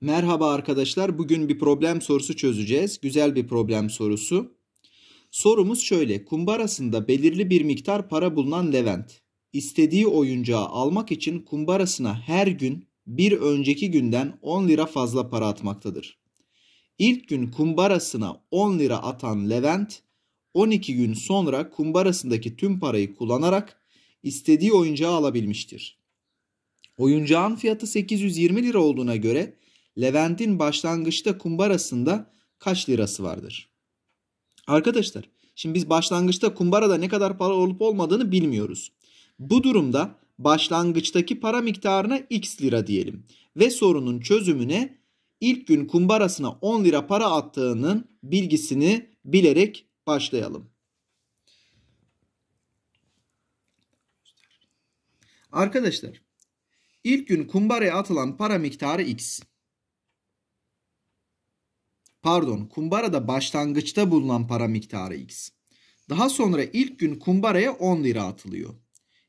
Merhaba arkadaşlar. Bugün bir problem sorusu çözeceğiz. Güzel bir problem sorusu. Sorumuz şöyle. Kumbarasında belirli bir miktar para bulunan Levent istediği oyuncağı almak için kumbarasına her gün bir önceki günden 10 lira fazla para atmaktadır. İlk gün kumbarasına 10 lira atan Levent 12 gün sonra kumbarasındaki tüm parayı kullanarak istediği oyuncağı alabilmiştir. Oyuncağın fiyatı 820 lira olduğuna göre Levent'in başlangıçta kumbarasında kaç lirası vardır? Arkadaşlar şimdi biz başlangıçta kumbarada ne kadar para olup olmadığını bilmiyoruz. Bu durumda başlangıçtaki para miktarına x lira diyelim ve sorunun çözümüne ilk gün kumbarasına 10 lira para attığının bilgisini bilerek başlayalım. Arkadaşlar ilk gün kumbaraya atılan para miktarı x pardon kumbarada başlangıçta bulunan para miktarı x. Daha sonra ilk gün kumbaraya 10 lira atılıyor.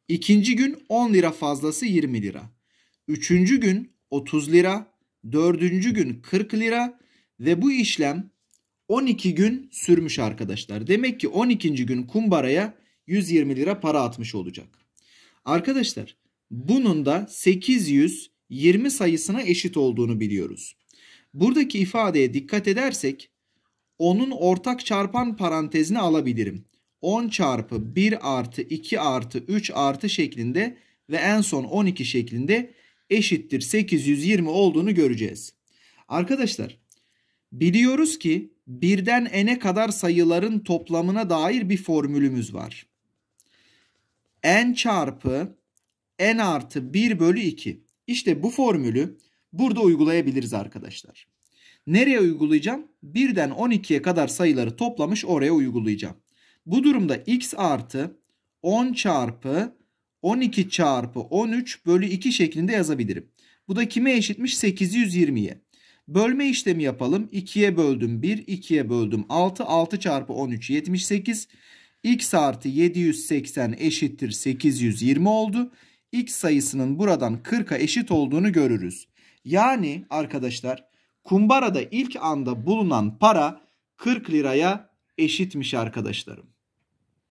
İkinci gün 10 lira fazlası 20 lira. Üçüncü gün 30 lira. Dördüncü gün 40 lira. Ve bu işlem 12 gün sürmüş arkadaşlar. Demek ki 12. gün kumbaraya 120 lira para atmış olacak. Arkadaşlar bunun da 820 sayısına eşit olduğunu biliyoruz. Buradaki ifadeye dikkat edersek onun ortak çarpan parantezini alabilirim. 10 çarpı 1 artı 2 artı 3 artı şeklinde ve en son 12 şeklinde eşittir 820 olduğunu göreceğiz. Arkadaşlar biliyoruz ki birden n'e kadar sayıların toplamına dair bir formülümüz var. n çarpı n artı 1 bölü 2. İşte bu formülü Burada uygulayabiliriz arkadaşlar. Nereye uygulayacağım? 1'den 12'ye kadar sayıları toplamış oraya uygulayacağım. Bu durumda x artı 10 çarpı 12 çarpı 13 bölü 2 şeklinde yazabilirim. Bu da kime eşitmiş? 820'ye. Bölme işlemi yapalım. 2'ye böldüm 1, 2'ye böldüm 6. 6 çarpı 13 78. x artı 780 eşittir 820 oldu. x sayısının buradan 40'a eşit olduğunu görürüz. Yani arkadaşlar kumbarada ilk anda bulunan para 40 liraya eşitmiş arkadaşlarım.